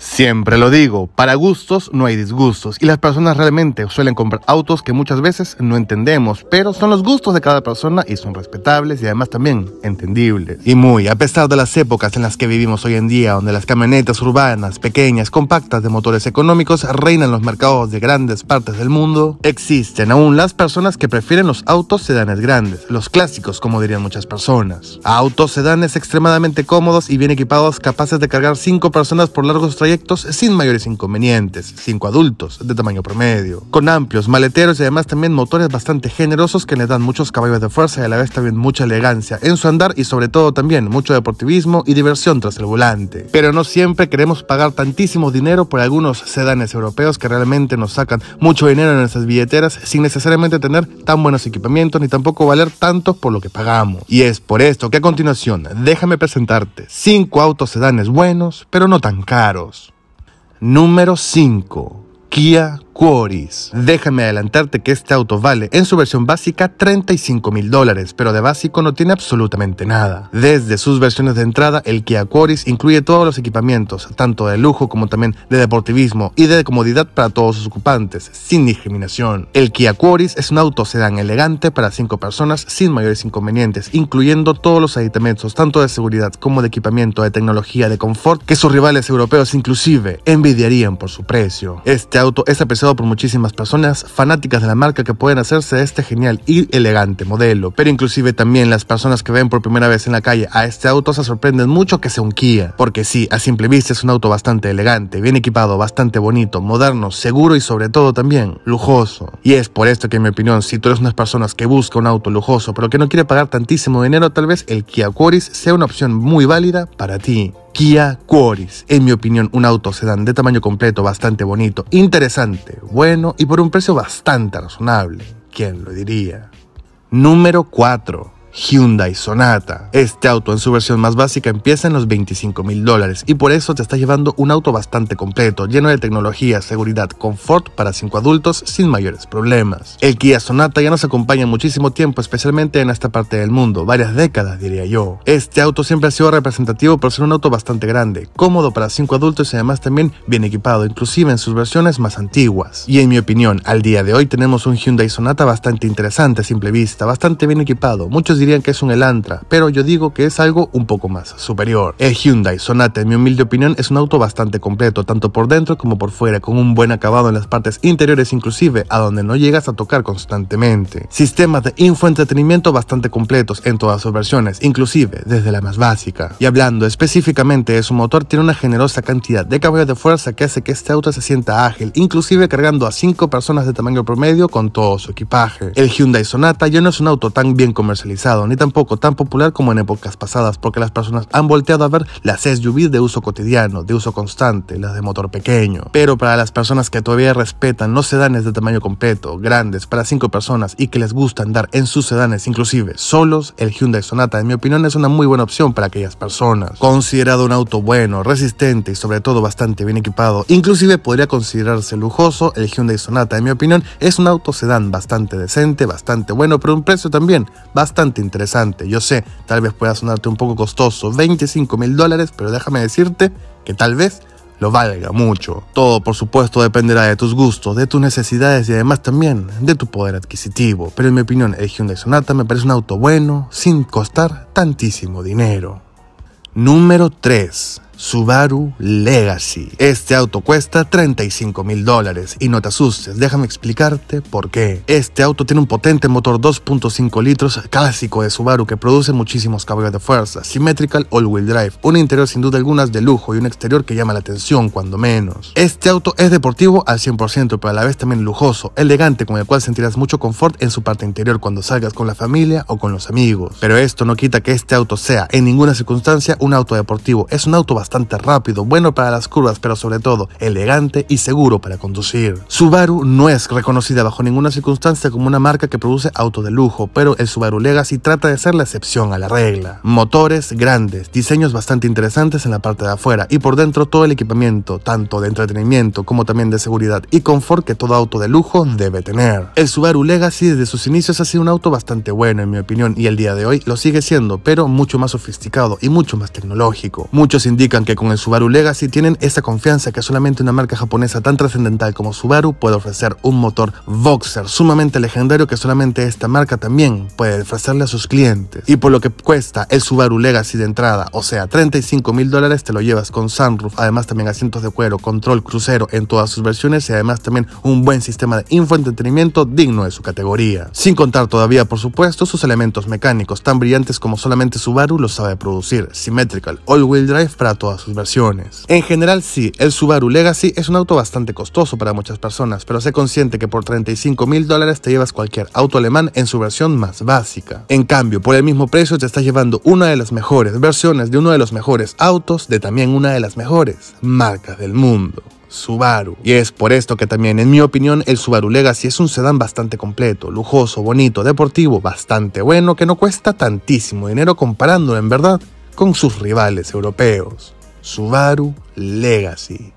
Siempre lo digo, para gustos no hay disgustos y las personas realmente suelen comprar autos que muchas veces no entendemos, pero son los gustos de cada persona y son respetables y además también entendibles. Y muy, a pesar de las épocas en las que vivimos hoy en día, donde las camionetas urbanas, pequeñas, compactas de motores económicos reinan los mercados de grandes partes del mundo, existen aún las personas que prefieren los autos sedanes grandes, los clásicos como dirían muchas personas. Autos sedanes extremadamente cómodos y bien equipados capaces de cargar 5 personas por largos trayectos sin mayores inconvenientes, cinco adultos, de tamaño promedio, con amplios maleteros y además también motores bastante generosos que le dan muchos caballos de fuerza y a la vez también mucha elegancia en su andar y sobre todo también mucho deportivismo y diversión tras el volante. Pero no siempre queremos pagar tantísimo dinero por algunos sedanes europeos que realmente nos sacan mucho dinero en nuestras billeteras sin necesariamente tener tan buenos equipamientos ni tampoco valer tanto por lo que pagamos. Y es por esto que a continuación déjame presentarte 5 sedanes buenos pero no tan caros. Número 5. Kia Quaris. Déjame adelantarte que este auto vale en su versión básica 35 mil dólares, pero de básico no tiene absolutamente nada. Desde sus versiones de entrada, el Kia Quaris incluye todos los equipamientos, tanto de lujo como también de deportivismo y de comodidad para todos sus ocupantes, sin discriminación. El Kia Quaris es un auto sedán elegante para 5 personas sin mayores inconvenientes, incluyendo todos los aditamentos tanto de seguridad como de equipamiento de tecnología de confort que sus rivales europeos inclusive envidiarían por su precio. Este auto es apreciado por muchísimas personas fanáticas de la marca que pueden hacerse este genial y elegante modelo. Pero inclusive también las personas que ven por primera vez en la calle a este auto se sorprenden mucho que sea un Kia. Porque sí, a simple vista es un auto bastante elegante, bien equipado, bastante bonito, moderno, seguro y sobre todo también lujoso. Y es por esto que en mi opinión, si tú eres unas personas que busca un auto lujoso pero que no quiere pagar tantísimo dinero, tal vez el Kia Quaris sea una opción muy válida para ti. Kia Quaris, en mi opinión, un auto sedán de tamaño completo, bastante bonito, interesante, bueno y por un precio bastante razonable. ¿Quién lo diría? Número 4. Hyundai Sonata. Este auto en su versión más básica empieza en los 25 mil dólares y por eso te está llevando un auto bastante completo, lleno de tecnología, seguridad, confort para 5 adultos sin mayores problemas. El Kia Sonata ya nos acompaña muchísimo tiempo, especialmente en esta parte del mundo, varias décadas diría yo. Este auto siempre ha sido representativo por ser un auto bastante grande, cómodo para 5 adultos y además también bien equipado, inclusive en sus versiones más antiguas. Y en mi opinión, al día de hoy tenemos un Hyundai Sonata bastante interesante a simple vista, bastante bien equipado, muchos dirían que es un Elantra, pero yo digo que es algo un poco más superior. El Hyundai Sonata, en mi humilde opinión, es un auto bastante completo, tanto por dentro como por fuera, con un buen acabado en las partes interiores inclusive, a donde no llegas a tocar constantemente. Sistemas de infoentretenimiento bastante completos en todas sus versiones, inclusive desde la más básica. Y hablando específicamente de su motor, tiene una generosa cantidad de caballos de fuerza que hace que este auto se sienta ágil, inclusive cargando a 5 personas de tamaño promedio con todo su equipaje. El Hyundai Sonata ya no es un auto tan bien comercializado, ni tampoco tan popular como en épocas pasadas, porque las personas han volteado a ver las SUV de uso cotidiano, de uso constante, las de motor pequeño. Pero para las personas que todavía respetan los sedanes de tamaño completo, grandes, para cinco personas y que les gusta andar en sus sedanes, inclusive solos, el Hyundai Sonata, en mi opinión, es una muy buena opción para aquellas personas. Considerado un auto bueno, resistente y sobre todo bastante bien equipado, inclusive podría considerarse lujoso, el Hyundai Sonata, en mi opinión, es un auto sedán bastante decente, bastante bueno, pero un precio también bastante interesante. Yo sé, tal vez pueda sonarte un poco costoso, 25 mil dólares, pero déjame decirte que tal vez lo valga mucho. Todo, por supuesto, dependerá de tus gustos, de tus necesidades y además también de tu poder adquisitivo. Pero en mi opinión, el Hyundai Sonata me parece un auto bueno sin costar tantísimo dinero. Número 3. Subaru Legacy. Este auto cuesta 35 mil dólares y no te asustes, déjame explicarte por qué. Este auto tiene un potente motor 2.5 litros clásico de Subaru que produce muchísimos caballos de fuerza, symmetrical all-wheel drive, un interior sin duda alguna de lujo y un exterior que llama la atención cuando menos. Este auto es deportivo al 100% pero a la vez también lujoso, elegante con el cual sentirás mucho confort en su parte interior cuando salgas con la familia o con los amigos. Pero esto no quita que este auto sea en ninguna circunstancia un auto deportivo, es un auto bastante rápido, bueno para las curvas, pero sobre todo elegante y seguro para conducir. Subaru no es reconocida bajo ninguna circunstancia como una marca que produce auto de lujo, pero el Subaru Legacy trata de ser la excepción a la regla. Motores grandes, diseños bastante interesantes en la parte de afuera y por dentro todo el equipamiento, tanto de entretenimiento como también de seguridad y confort que todo auto de lujo debe tener. El Subaru Legacy desde sus inicios ha sido un auto bastante bueno en mi opinión y el día de hoy lo sigue siendo, pero mucho más sofisticado y mucho más tecnológico. Muchos indican que con el Subaru Legacy tienen esa confianza que solamente una marca japonesa tan trascendental como Subaru puede ofrecer un motor boxer sumamente legendario que solamente esta marca también puede ofrecerle a sus clientes. Y por lo que cuesta el Subaru Legacy de entrada, o sea, 35 mil dólares, te lo llevas con sunroof, además también asientos de cuero, control crucero en todas sus versiones y además también un buen sistema de infoentretenimiento digno de su categoría. Sin contar todavía, por supuesto, sus elementos mecánicos tan brillantes como solamente Subaru lo sabe producir, Symmetrical All-Wheel Drive para todas sus versiones. En general sí, el Subaru Legacy es un auto bastante costoso para muchas personas, pero sé consciente que por 35 mil dólares te llevas cualquier auto alemán en su versión más básica. En cambio, por el mismo precio te estás llevando una de las mejores versiones de uno de los mejores autos de también una de las mejores marcas del mundo. Subaru. Y es por esto que también, en mi opinión, el Subaru Legacy es un sedán bastante completo, lujoso, bonito, deportivo, bastante bueno, que no cuesta tantísimo dinero comparándolo en verdad con sus rivales europeos, Subaru Legacy.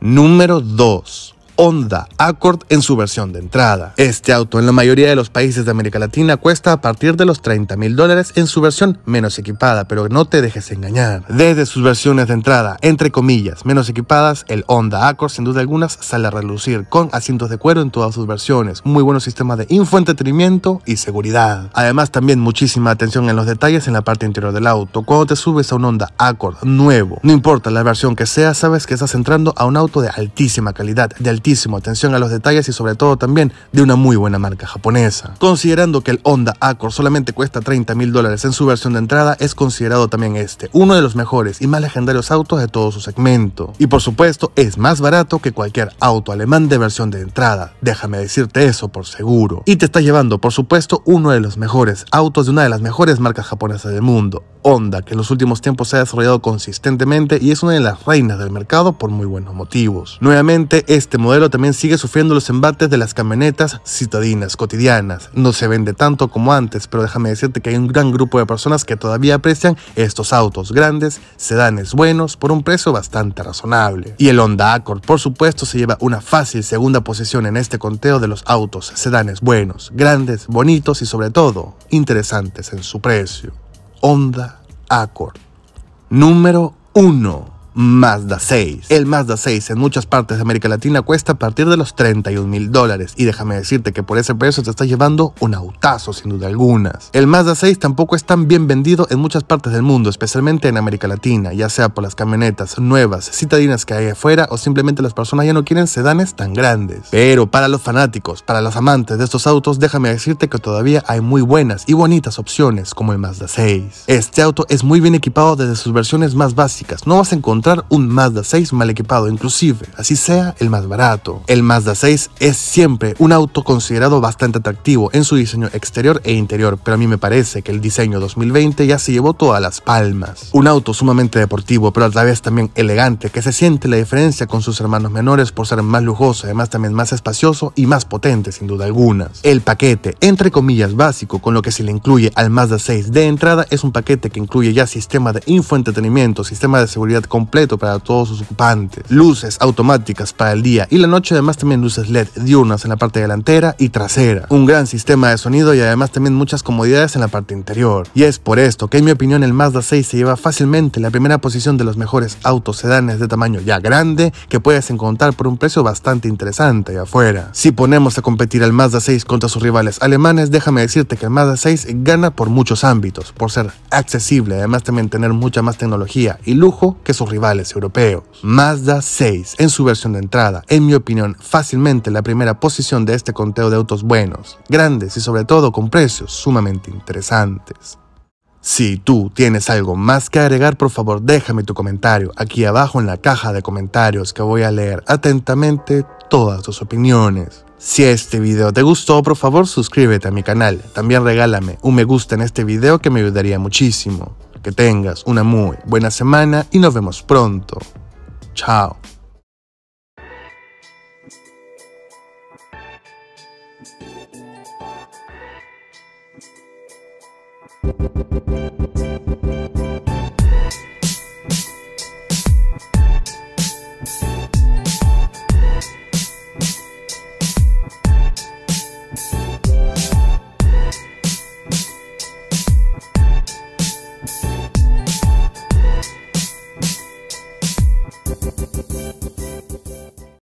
Número 2. Honda Accord en su versión de entrada. Este auto en la mayoría de los países de América Latina cuesta a partir de los 30 mil dólares en su versión menos equipada, pero no te dejes engañar. Desde sus versiones de entrada, entre comillas, menos equipadas, el Honda Accord sin duda algunas sale a relucir con asientos de cuero en todas sus versiones, muy buenos sistemas de infoentretenimiento y seguridad. Además también muchísima atención en los detalles en la parte interior del auto. Cuando te subes a un Honda Accord nuevo, no importa la versión que sea, sabes que estás entrando a un auto de altísima calidad, de altísima atención a los detalles y sobre todo también de una muy buena marca japonesa. Considerando que el Honda Accord solamente cuesta 30 mil dólares en su versión de entrada, es considerado también este, uno de los mejores y más legendarios autos de todo su segmento. Y por supuesto, es más barato que cualquier auto alemán de versión de entrada, déjame decirte eso por seguro. Y te está llevando, por supuesto, uno de los mejores autos de una de las mejores marcas japonesas del mundo, Honda, que en los últimos tiempos se ha desarrollado consistentemente y es una de las reinas del mercado por muy buenos motivos. Nuevamente, este modelo también sigue sufriendo los embates de las camionetas citadinas cotidianas. No se vende tanto como antes, pero déjame decirte que hay un gran grupo de personas que todavía aprecian estos autos grandes, sedanes buenos, por un precio bastante razonable. Y el Honda Accord, por supuesto, se lleva una fácil segunda posición en este conteo de los autos sedanes buenos, grandes, bonitos y sobre todo interesantes en su precio. Onda Acord Número 1. Mazda 6. El Mazda 6 en muchas partes de América Latina cuesta a partir de los 31 mil dólares y déjame decirte que por ese precio te estás llevando un autazo sin duda alguna, El Mazda 6 tampoco es tan bien vendido en muchas partes del mundo, especialmente en América Latina, ya sea por las camionetas nuevas, citadinas que hay afuera o simplemente las personas ya no quieren sedanes tan grandes. Pero para los fanáticos, para los amantes de estos autos, déjame decirte que todavía hay muy buenas y bonitas opciones como el Mazda 6. Este auto es muy bien equipado desde sus versiones más básicas, no vas a encontrar un Mazda 6 mal equipado, inclusive, así sea el más barato. El Mazda 6 es siempre un auto considerado bastante atractivo en su diseño exterior e interior, pero a mí me parece que el diseño 2020 ya se llevó todas las palmas. Un auto sumamente deportivo, pero a la vez también elegante, que se siente la diferencia con sus hermanos menores por ser más lujoso, además también más espacioso y más potente, sin duda alguna. El paquete, entre comillas, básico, con lo que se le incluye al Mazda 6 de entrada, es un paquete que incluye ya sistema de infoentretenimiento, sistema de seguridad completo, para todos sus ocupantes, luces automáticas para el día y la noche, además también luces LED diurnas en la parte delantera y trasera, un gran sistema de sonido y además también muchas comodidades en la parte interior. Y es por esto que en mi opinión el Mazda 6 se lleva fácilmente la primera posición de los mejores autos sedanes de tamaño ya grande que puedes encontrar por un precio bastante interesante afuera. Si ponemos a competir al Mazda 6 contra sus rivales alemanes, déjame decirte que el Mazda 6 gana por muchos ámbitos, por ser accesible, además también tener mucha más tecnología y lujo que sus rivales Europeo, más Mazda 6 en su versión de entrada, en mi opinión fácilmente la primera posición de este conteo de autos buenos, grandes y sobre todo con precios sumamente interesantes. Si tú tienes algo más que agregar, por favor déjame tu comentario aquí abajo en la caja de comentarios que voy a leer atentamente todas tus opiniones. Si este video te gustó, por favor suscríbete a mi canal. También regálame un me gusta en este video que me ayudaría muchísimo. Que tengas una muy buena semana y nos vemos pronto. Chao.